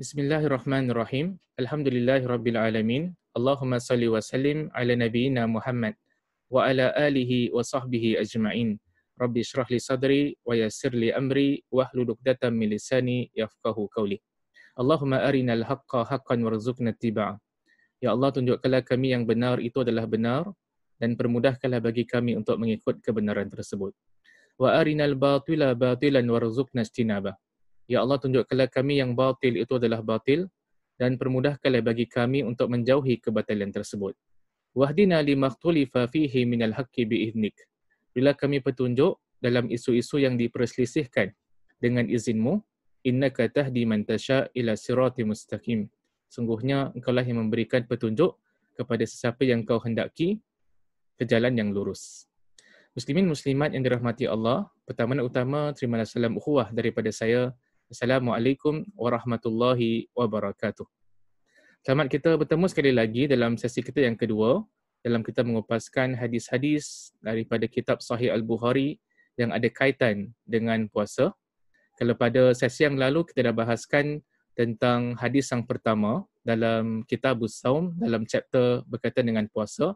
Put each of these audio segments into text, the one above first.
Bismillahirrahmanirrahim. Alhamdulillahirabbil alamin. Allahumma salli wa sallim ala nabiyyina Muhammad wa ala alihi wa sahbihi ajma'in. Rabbi israh li sadri wa yassir li amri wa hlul 'uqdatam min lisani yafqahu qawli. Allahumma arinal haqqa haqqan warzuqna ittiba'ah. Ya Allah tunjukkanlah kami yang benar itu adalah benar dan permudahkanlah bagi kami untuk mengikut kebenaran tersebut. Wa arinal batila batilan warzuqna istinabah. Ya Allah tunjukkanlah kami yang batil itu adalah batil dan permudahkanlah bagi kami untuk menjauhi kebatilan tersebut. Wahdina limakhtulifa fihi minal haqqi bi'idnik. Bila kami petunjuk dalam isu-isu yang diperselisihkan dengan izinmu, innaka tahdi man tasha' ila sirati mustaqim. Sungguhnya engkau lah yang memberikan petunjuk kepada sesiapa yang kau hendaki ke jalan yang lurus. Muslimin muslimat yang dirahmati Allah, pertama dan utama terimalah salam ukhuwah daripada saya Assalamualaikum warahmatullahi wabarakatuh. Selamat kita bertemu sekali lagi dalam sesi kita yang kedua dalam kita mengupaskan hadis-hadis daripada kitab Sahih Al-Bukhari yang ada kaitan dengan puasa. Kalau pada sesi yang lalu kita dah bahaskan tentang hadis yang pertama dalam kitab Saum dalam chapter berkaitan dengan puasa.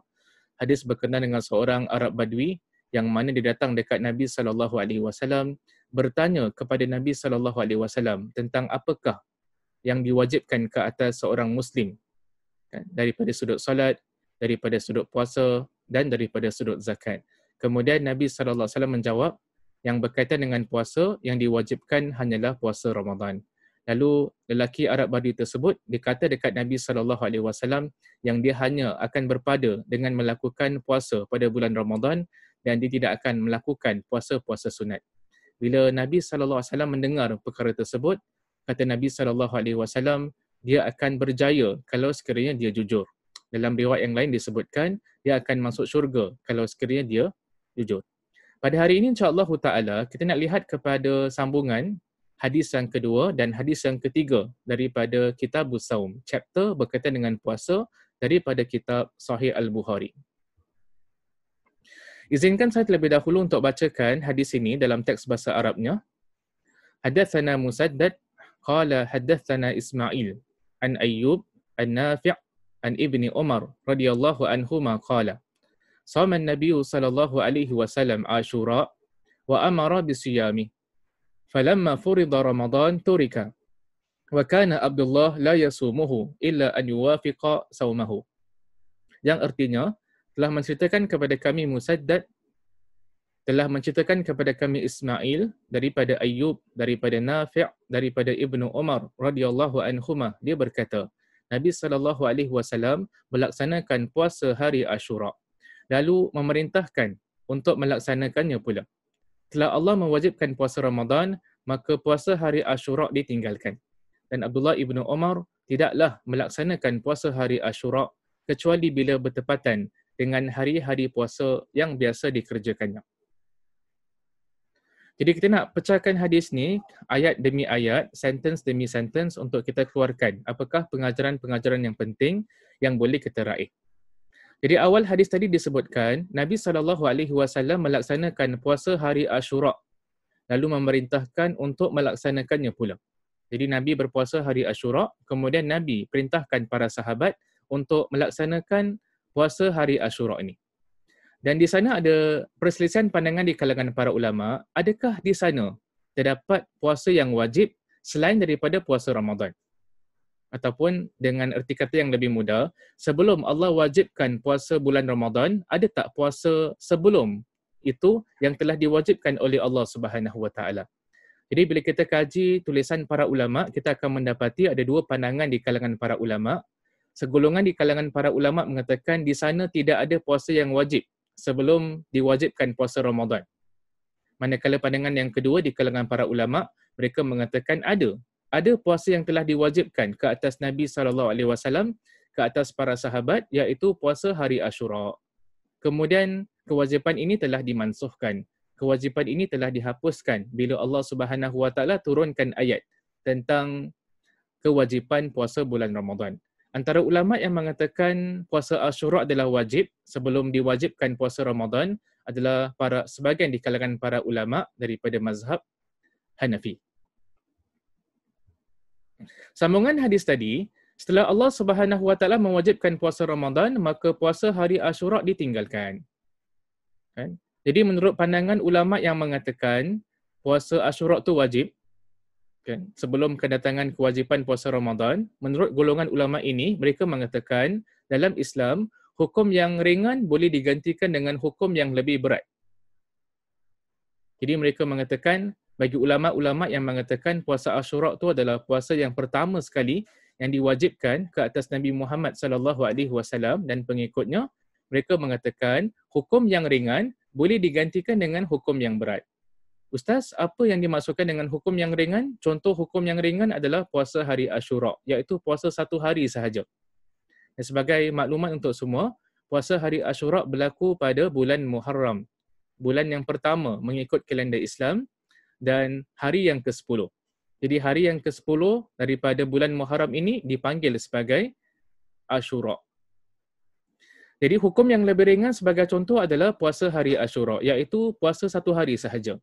Hadis berkenaan dengan seorang Arab Badui yang mana dia datang dekat Nabi sallallahu alaihi wasallam bertanya kepada Nabi sallallahu alaihi wasallam tentang apakah yang diwajibkan ke atas seorang muslim kan daripada sudut solat daripada sudut puasa dan daripada sudut zakat kemudian Nabi sallallahu alaihi wasallam menjawab yang berkaitan dengan puasa yang diwajibkan hanyalah puasa Ramadan lalu lelaki Arab Badui tersebut dikata dekat Nabi sallallahu alaihi wasallam yang dia hanya akan berpada dengan melakukan puasa pada bulan Ramadan dan dia tidak akan melakukan puasa-puasa sunat. Bila Nabi SAW mendengar perkara tersebut, kata Nabi SAW, dia akan berjaya kalau sekiranya dia jujur. Dalam riwayat yang lain disebutkan, dia akan masuk syurga kalau sekiranya dia jujur. Pada hari ini insyaAllah ta'ala, kita nak lihat kepada sambungan hadis yang kedua dan hadis yang ketiga daripada kitab Usaum, chapter berkaitan dengan puasa daripada kitab Sahih Al-Bukhari. Izinkan saya terlebih dahulu untuk bacakan hadis ini dalam teks bahasa Arabnya. Hadathana Musaddad qala hadathana Ismail an Ayyub an Nafi' an Ibni Umar radhiyallahu anhuma qala Sama Nabi sallallahu alaihi wasallam Ashura wa amara bi siyami falamma furida Ramadan turika wa kana Abdullah la yasumuhu illa an yuwafiqa sawmahu yang artinya telah menceritakan kepada kami Musaddad telah menceritakan kepada kami Ismail daripada Ayub daripada Nafi' daripada Ibnu Umar radhiyallahu anhuma dia berkata Nabi sallallahu alaihi wasallam melaksanakan puasa hari Ashura lalu memerintahkan untuk melaksanakannya pula setelah Allah mewajibkan puasa Ramadan maka puasa hari Ashura ditinggalkan dan Abdullah Ibnu Omar tidaklah melaksanakan puasa hari Ashura kecuali bila bertepatan dengan hari-hari puasa yang biasa dikerjakannya. Jadi kita nak pecahkan hadis ni ayat demi ayat, sentence demi sentence untuk kita keluarkan apakah pengajaran-pengajaran yang penting yang boleh kita raih. Jadi awal hadis tadi disebutkan Nabi saw melaksanakan puasa hari Ashura lalu memerintahkan untuk melaksanakannya pula. Jadi Nabi berpuasa hari Ashura, kemudian Nabi perintahkan para sahabat untuk melaksanakan puasa hari Ashura ini. Dan di sana ada perselisihan pandangan di kalangan para ulama, adakah di sana terdapat puasa yang wajib selain daripada puasa Ramadan? Ataupun dengan erti kata yang lebih mudah, sebelum Allah wajibkan puasa bulan Ramadan, ada tak puasa sebelum itu yang telah diwajibkan oleh Allah Subhanahu Wa Taala? Jadi bila kita kaji tulisan para ulama, kita akan mendapati ada dua pandangan di kalangan para ulama segolongan di kalangan para ulama mengatakan di sana tidak ada puasa yang wajib sebelum diwajibkan puasa Ramadan. Manakala pandangan yang kedua di kalangan para ulama, mereka mengatakan ada. Ada puasa yang telah diwajibkan ke atas Nabi sallallahu alaihi wasallam, ke atas para sahabat iaitu puasa hari Ashura. Kemudian kewajipan ini telah dimansuhkan. Kewajipan ini telah dihapuskan bila Allah Subhanahu wa taala turunkan ayat tentang kewajipan puasa bulan Ramadan. Antara ulama yang mengatakan puasa Ashura adalah wajib sebelum diwajibkan puasa Ramadan adalah para sebagian di kalangan para ulama daripada mazhab Hanafi. Sambungan hadis tadi, setelah Allah Subhanahu Wa Taala mewajibkan puasa Ramadan, maka puasa hari Ashura ditinggalkan. Kan? Jadi menurut pandangan ulama yang mengatakan puasa Ashura tu wajib, kan sebelum kedatangan kewajipan puasa Ramadan menurut golongan ulama ini mereka mengatakan dalam Islam hukum yang ringan boleh digantikan dengan hukum yang lebih berat jadi mereka mengatakan bagi ulama-ulama yang mengatakan puasa Ashura itu adalah puasa yang pertama sekali yang diwajibkan ke atas Nabi Muhammad SAW dan pengikutnya mereka mengatakan hukum yang ringan boleh digantikan dengan hukum yang berat Ustaz, apa yang dimaksudkan dengan hukum yang ringan? Contoh hukum yang ringan adalah puasa hari Ashura, iaitu puasa satu hari sahaja. Dan sebagai maklumat untuk semua, puasa hari Ashura berlaku pada bulan Muharram, bulan yang pertama mengikut kalender Islam dan hari yang ke-10. Jadi hari yang ke-10 daripada bulan Muharram ini dipanggil sebagai Ashura. Jadi hukum yang lebih ringan sebagai contoh adalah puasa hari Ashura, iaitu puasa satu hari sahaja.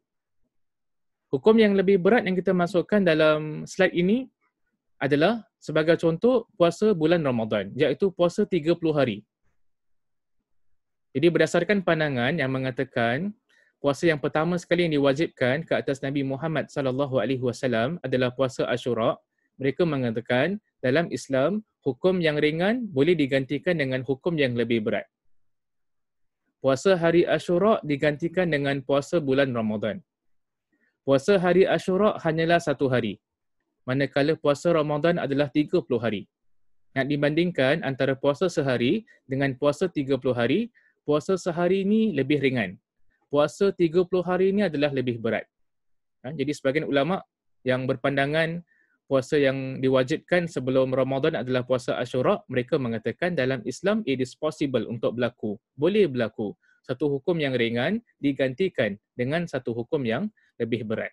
Hukum yang lebih berat yang kita masukkan dalam slide ini adalah sebagai contoh puasa bulan Ramadan iaitu puasa 30 hari. Jadi berdasarkan pandangan yang mengatakan puasa yang pertama sekali yang diwajibkan ke atas Nabi Muhammad sallallahu alaihi wasallam adalah puasa Ashura, mereka mengatakan dalam Islam hukum yang ringan boleh digantikan dengan hukum yang lebih berat. Puasa hari Ashura digantikan dengan puasa bulan Ramadan. Puasa hari Ashura hanyalah satu hari. Manakala puasa Ramadan adalah 30 hari. Nak dibandingkan antara puasa sehari dengan puasa 30 hari, puasa sehari ini lebih ringan. Puasa 30 hari ini adalah lebih berat. Ha, jadi sebagian ulama' yang berpandangan puasa yang diwajibkan sebelum Ramadan adalah puasa Ashura, mereka mengatakan dalam Islam it is possible untuk berlaku. Boleh berlaku. Satu hukum yang ringan digantikan dengan satu hukum yang lebih berat.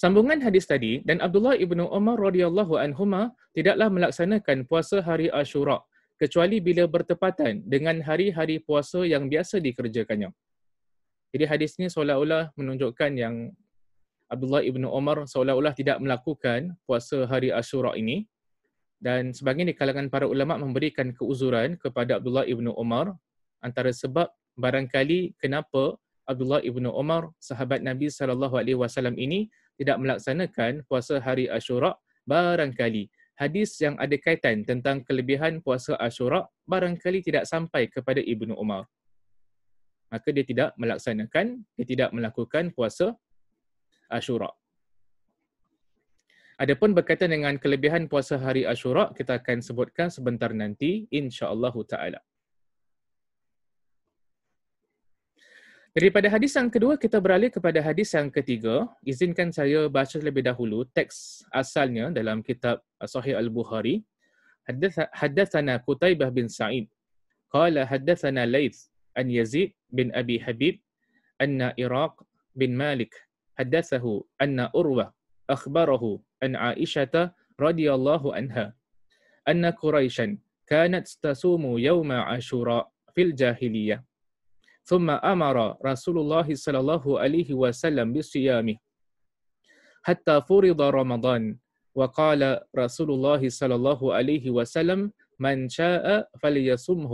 Sambungan hadis tadi dan Abdullah ibnu Umar radhiyallahu anhuma tidaklah melaksanakan puasa hari Ashura kecuali bila bertepatan dengan hari-hari puasa yang biasa dikerjakannya. Jadi hadis ini seolah-olah menunjukkan yang Abdullah ibnu Umar seolah-olah tidak melakukan puasa hari Ashura ini dan sebagian di kalangan para ulama memberikan keuzuran kepada Abdullah ibnu Umar antara sebab barangkali kenapa Abdullah ibnu Umar, sahabat Nabi sallallahu alaihi wasallam ini tidak melaksanakan puasa hari Ashura barangkali hadis yang ada kaitan tentang kelebihan puasa Ashura barangkali tidak sampai kepada ibnu Umar. Maka dia tidak melaksanakan, dia tidak melakukan puasa Ashura. Adapun berkaitan dengan kelebihan puasa hari Ashura, kita akan sebutkan sebentar nanti insya-Allah taala. Daripada hadis yang kedua, kita beralih kepada hadis yang ketiga. Izinkan saya baca lebih dahulu teks asalnya dalam kitab Sahih Al-Bukhari. Haddathana Qutaybah bin Sa'id. Kala haddathana Laith an Yazid bin Abi Habib anna Iraq bin Malik haddathahu anna Urwa akhbarahu an Aisyah radhiyallahu anha anna Quraisyan kanat tasumu yawma Ashura fil jahiliyah. ثم أمر رسول الله صلى الله عليه وسلم بصيامه حتى فرض رمضان وقال رسول الله صلى الله عليه وسلم من شاء فليصمه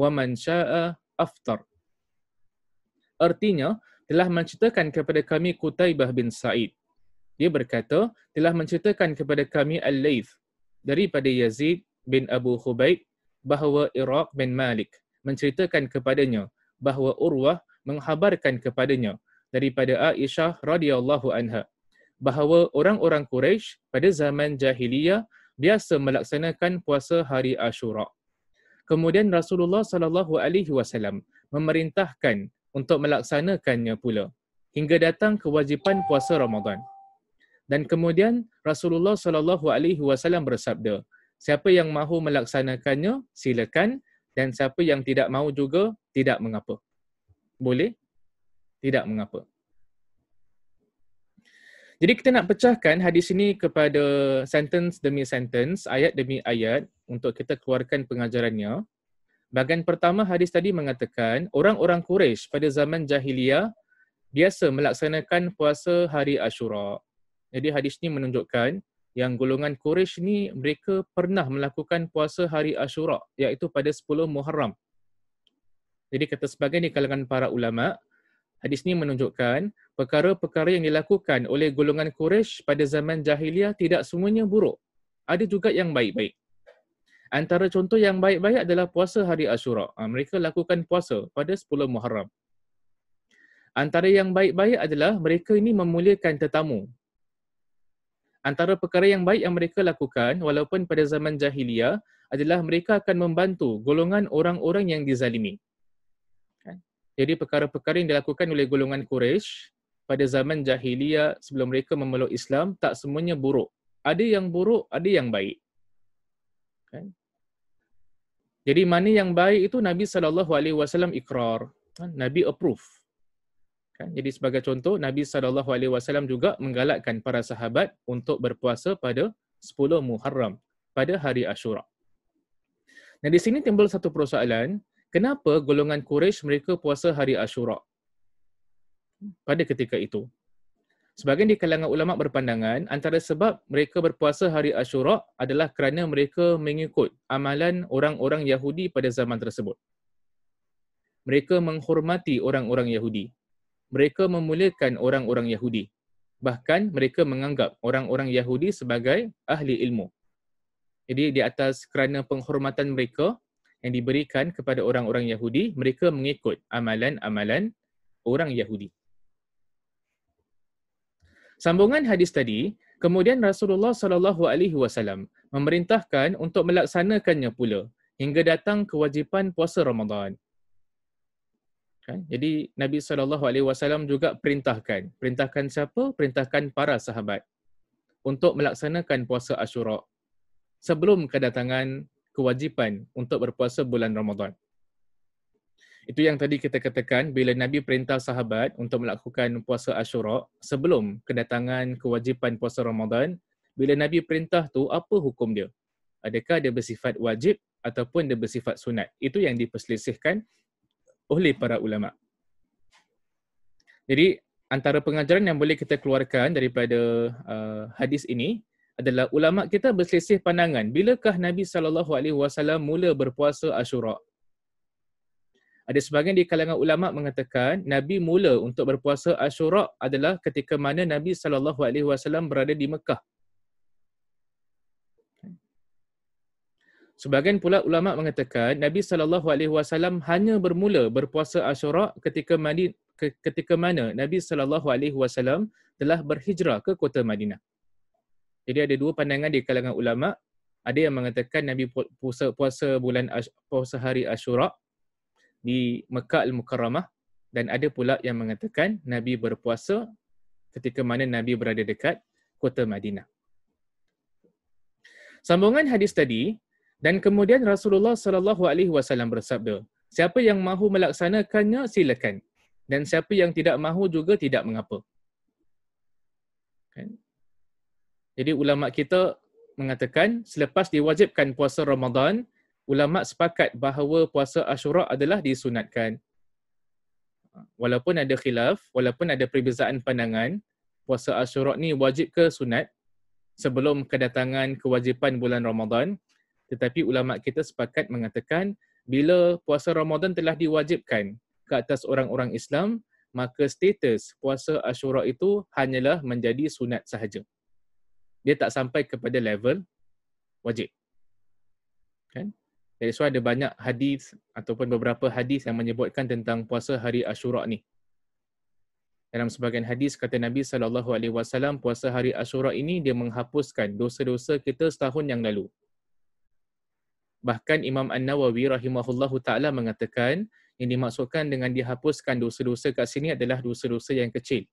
ومن شاء أفطر Artinya, telah menceritakan kepada kami Kutaybah bin Sa'id. Dia berkata, telah menceritakan kepada kami Al-Layth daripada Yazid bin Abu Khubaib bahawa Iraq bin Malik menceritakan kepadanya bahawa Urwah menghabarkan kepadanya daripada Aisyah radhiyallahu anha bahawa orang-orang Quraisy pada zaman jahiliyah biasa melaksanakan puasa hari Ashura. Kemudian Rasulullah sallallahu alaihi wasallam memerintahkan untuk melaksanakannya pula hingga datang kewajipan puasa Ramadan. Dan kemudian Rasulullah sallallahu alaihi wasallam bersabda, siapa yang mahu melaksanakannya silakan dan siapa yang tidak mau juga tidak mengapa. Boleh? Tidak mengapa. Jadi kita nak pecahkan hadis ini kepada sentence demi sentence, ayat demi ayat untuk kita keluarkan pengajarannya. Bahagian pertama hadis tadi mengatakan orang-orang Quraisy pada zaman jahiliyah biasa melaksanakan puasa hari Ashura. Jadi hadis ini menunjukkan yang golongan Quraisy ni mereka pernah melakukan puasa hari Ashura iaitu pada 10 Muharram. Jadi kata sebagian di kalangan para ulama, hadis ni menunjukkan perkara-perkara yang dilakukan oleh golongan Quraisy pada zaman jahiliah tidak semuanya buruk. Ada juga yang baik-baik. Antara contoh yang baik-baik adalah puasa hari Ashura. Ha, mereka lakukan puasa pada 10 Muharram. Antara yang baik-baik adalah mereka ini memuliakan tetamu antara perkara yang baik yang mereka lakukan walaupun pada zaman jahiliah adalah mereka akan membantu golongan orang-orang yang dizalimi. Kan? Jadi perkara-perkara yang dilakukan oleh golongan Quraisy pada zaman jahiliah sebelum mereka memeluk Islam tak semuanya buruk. Ada yang buruk, ada yang baik. Kan? Jadi mana yang baik itu Nabi sallallahu alaihi wasallam ikrar. Kan? Nabi approve. Kan? Jadi sebagai contoh Nabi sallallahu alaihi wasallam juga menggalakkan para sahabat untuk berpuasa pada 10 Muharram pada hari Ashura. Nah di sini timbul satu persoalan, kenapa golongan Quraisy mereka puasa hari Ashura? Pada ketika itu. Sebagian di kalangan ulama berpandangan antara sebab mereka berpuasa hari Ashura adalah kerana mereka mengikut amalan orang-orang Yahudi pada zaman tersebut. Mereka menghormati orang-orang Yahudi mereka memuliakan orang-orang Yahudi. Bahkan mereka menganggap orang-orang Yahudi sebagai ahli ilmu. Jadi di atas kerana penghormatan mereka yang diberikan kepada orang-orang Yahudi, mereka mengikut amalan-amalan orang Yahudi. Sambungan hadis tadi, kemudian Rasulullah sallallahu alaihi wasallam memerintahkan untuk melaksanakannya pula hingga datang kewajipan puasa Ramadan Kan? Jadi Nabi SAW juga perintahkan. Perintahkan siapa? Perintahkan para sahabat untuk melaksanakan puasa Ashura sebelum kedatangan kewajipan untuk berpuasa bulan Ramadan. Itu yang tadi kita katakan bila Nabi perintah sahabat untuk melakukan puasa Ashura sebelum kedatangan kewajipan puasa Ramadan, bila Nabi perintah tu apa hukum dia? Adakah dia bersifat wajib ataupun dia bersifat sunat? Itu yang diperselisihkan oleh para ulama. Jadi antara pengajaran yang boleh kita keluarkan daripada uh, hadis ini adalah ulama kita berselisih pandangan bilakah Nabi sallallahu alaihi wasallam mula berpuasa Asyura. Ada sebahagian di kalangan ulama mengatakan Nabi mula untuk berpuasa Asyura adalah ketika mana Nabi sallallahu alaihi wasallam berada di Mekah Sebagian pula ulama mengatakan Nabi sallallahu alaihi wasallam hanya bermula berpuasa Asyura ketika mani, ketika mana Nabi sallallahu alaihi wasallam telah berhijrah ke kota Madinah. Jadi ada dua pandangan di kalangan ulama, ada yang mengatakan Nabi puasa puasa bulan puasa hari Asyura di Mekah al-Mukarramah dan ada pula yang mengatakan Nabi berpuasa ketika mana Nabi berada dekat kota Madinah. Sambungan hadis tadi dan kemudian Rasulullah sallallahu alaihi wasallam bersabda, siapa yang mahu melaksanakannya silakan. Dan siapa yang tidak mahu juga tidak mengapa. Kan? Jadi ulama kita mengatakan selepas diwajibkan puasa Ramadan, ulama sepakat bahawa puasa Ashura adalah disunatkan. Walaupun ada khilaf, walaupun ada perbezaan pandangan, puasa Ashura ni wajib ke sunat sebelum kedatangan kewajipan bulan Ramadan, tetapi ulama kita sepakat mengatakan bila puasa Ramadan telah diwajibkan ke atas orang-orang Islam maka status puasa Ashura itu hanyalah menjadi sunat sahaja dia tak sampai kepada level wajib kan jadi so ada banyak hadis ataupun beberapa hadis yang menyebutkan tentang puasa hari Ashura ni dalam sebagian hadis kata Nabi sallallahu alaihi wasallam puasa hari Ashura ini dia menghapuskan dosa-dosa kita setahun yang lalu. Bahkan Imam An-Nawawi rahimahullahu ta'ala mengatakan yang dimaksudkan dengan dihapuskan dosa-dosa kat sini adalah dosa-dosa yang kecil.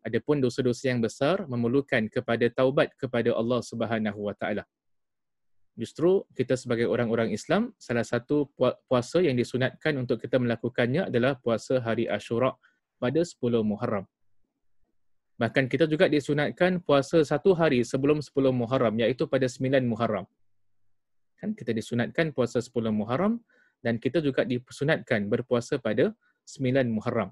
Adapun dosa-dosa yang besar memerlukan kepada taubat kepada Allah Subhanahu Wa Taala. Justru kita sebagai orang-orang Islam, salah satu puasa yang disunatkan untuk kita melakukannya adalah puasa hari Ashura pada 10 Muharram. Bahkan kita juga disunatkan puasa satu hari sebelum 10 Muharram, iaitu pada 9 Muharram. Kan? kita disunatkan puasa 10 Muharram dan kita juga disunatkan berpuasa pada 9 Muharram.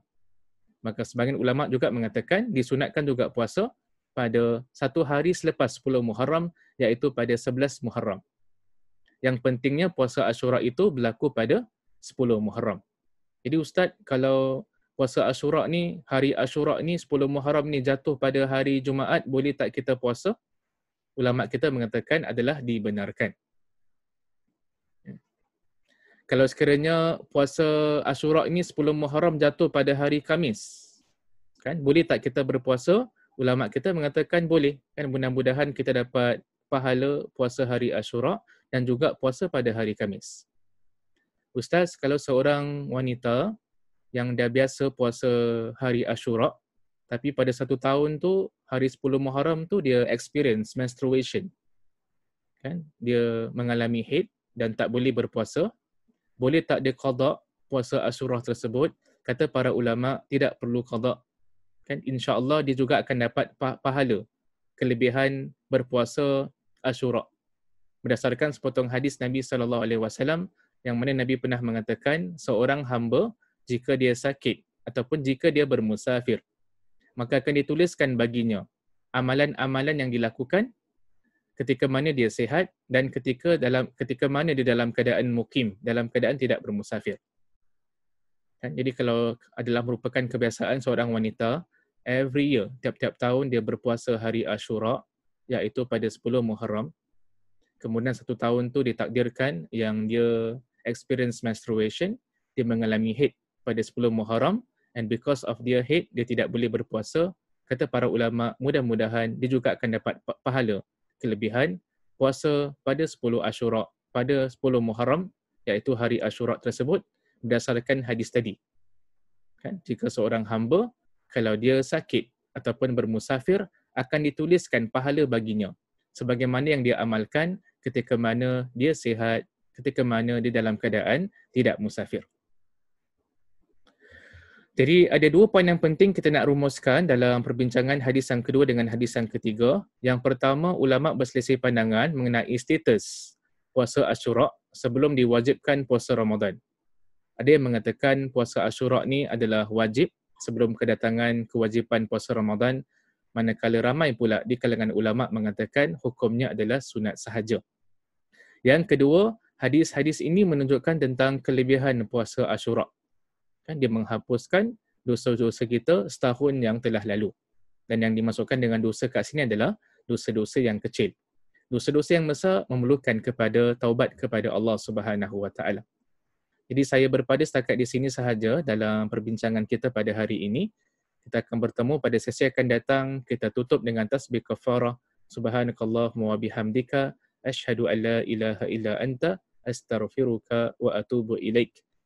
Maka sebagian ulama juga mengatakan disunatkan juga puasa pada satu hari selepas 10 Muharram iaitu pada 11 Muharram. Yang pentingnya puasa Ashura itu berlaku pada 10 Muharram. Jadi Ustaz, kalau puasa Ashura ni, hari Ashura ni, 10 Muharram ni jatuh pada hari Jumaat, boleh tak kita puasa? Ulama kita mengatakan adalah dibenarkan. Kalau sekiranya puasa Ashura ini 10 Muharram jatuh pada hari Kamis, Kan? Boleh tak kita berpuasa? Ulama kita mengatakan boleh. Kan mudah-mudahan kita dapat pahala puasa hari Ashura dan juga puasa pada hari Kamis. Ustaz, kalau seorang wanita yang dah biasa puasa hari Ashura tapi pada satu tahun tu hari 10 Muharram tu dia experience menstruation. Kan? Dia mengalami haid dan tak boleh berpuasa boleh tak dia qada puasa Asyura tersebut? Kata para ulama tidak perlu qada. Kan insyaallah dia juga akan dapat pahala kelebihan berpuasa Asyura. Berdasarkan sepotong hadis Nabi sallallahu alaihi wasallam yang mana Nabi pernah mengatakan seorang hamba jika dia sakit ataupun jika dia bermusafir maka akan dituliskan baginya amalan-amalan yang dilakukan ketika mana dia sehat dan ketika dalam ketika mana dia dalam keadaan mukim, dalam keadaan tidak bermusafir. Kan? Jadi kalau adalah merupakan kebiasaan seorang wanita, every year, tiap-tiap tahun dia berpuasa hari Ashura, iaitu pada 10 Muharram. Kemudian satu tahun tu ditakdirkan yang dia experience menstruation, dia mengalami haid pada 10 Muharram and because of dia haid, dia tidak boleh berpuasa. Kata para ulama, mudah-mudahan dia juga akan dapat pahala kelebihan puasa pada 10 Ashura pada 10 Muharram iaitu hari Ashura tersebut berdasarkan hadis tadi. Kan? Jika seorang hamba kalau dia sakit ataupun bermusafir akan dituliskan pahala baginya sebagaimana yang dia amalkan ketika mana dia sihat, ketika mana dia dalam keadaan tidak musafir. Jadi ada dua poin yang penting kita nak rumuskan dalam perbincangan hadis yang kedua dengan hadis yang ketiga. Yang pertama, ulama berselisih pandangan mengenai status puasa Ashura sebelum diwajibkan puasa Ramadan. Ada yang mengatakan puasa Ashura ni adalah wajib sebelum kedatangan kewajipan puasa Ramadan manakala ramai pula di kalangan ulama mengatakan hukumnya adalah sunat sahaja. Yang kedua, hadis-hadis ini menunjukkan tentang kelebihan puasa Ashura kan dia menghapuskan dosa-dosa kita setahun yang telah lalu dan yang dimasukkan dengan dosa kat sini adalah dosa-dosa yang kecil dosa-dosa yang besar memerlukan kepada taubat kepada Allah Subhanahu wa taala jadi saya berpada setakat di sini sahaja dalam perbincangan kita pada hari ini kita akan bertemu pada sesi akan datang kita tutup dengan tasbih kafarah subhanakallahumma wa bihamdika ashhadu alla ilaha illa anta astaghfiruka wa atubu ilaika